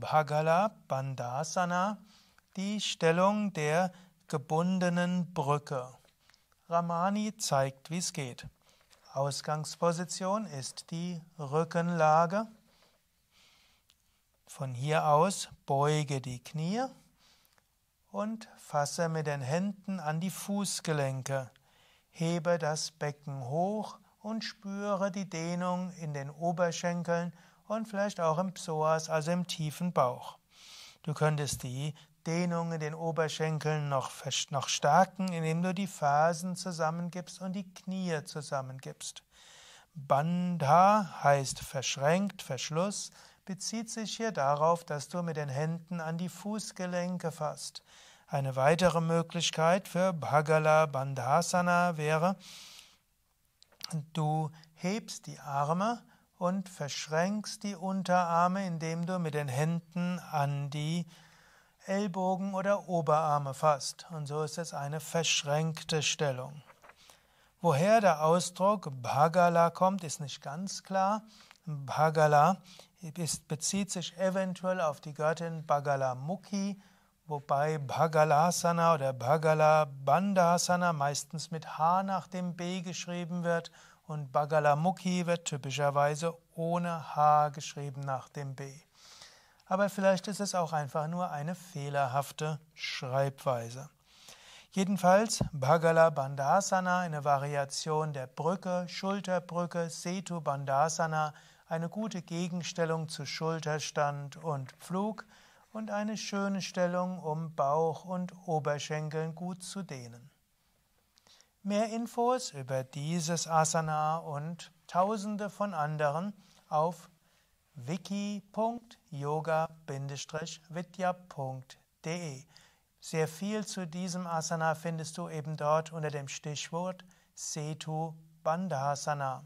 Bhagala Bandhasana, die Stellung der gebundenen Brücke. Ramani zeigt, wie es geht. Ausgangsposition ist die Rückenlage. Von hier aus beuge die Knie und fasse mit den Händen an die Fußgelenke. Hebe das Becken hoch und spüre die Dehnung in den Oberschenkeln und vielleicht auch im Psoas, also im tiefen Bauch. Du könntest die Dehnung in den Oberschenkeln noch, noch stärken, indem du die Fasen zusammengibst und die Knie zusammengibst. Bandha heißt verschränkt, Verschluss, bezieht sich hier darauf, dass du mit den Händen an die Fußgelenke fasst. Eine weitere Möglichkeit für Bhagala Bandhasana wäre, du hebst die Arme und verschränkst die Unterarme, indem du mit den Händen an die Ellbogen oder Oberarme fasst. Und so ist es eine verschränkte Stellung. Woher der Ausdruck Bhagala kommt, ist nicht ganz klar. Bhagala ist, bezieht sich eventuell auf die Göttin Bhagala Mukhi, wobei Bhagalasana oder Bhagala Bandhasana meistens mit H nach dem B geschrieben wird und Bagalamukhi wird typischerweise ohne H geschrieben nach dem B. Aber vielleicht ist es auch einfach nur eine fehlerhafte Schreibweise. Jedenfalls Bhagala Bandhasana, eine Variation der Brücke, Schulterbrücke, Setu Bandhasana, eine gute Gegenstellung zu Schulterstand und Pflug und eine schöne Stellung, um Bauch und Oberschenkeln gut zu dehnen. Mehr Infos über dieses Asana und tausende von anderen auf wiki.yoga-vidya.de. Sehr viel zu diesem Asana findest du eben dort unter dem Stichwort Setu Bandhasana.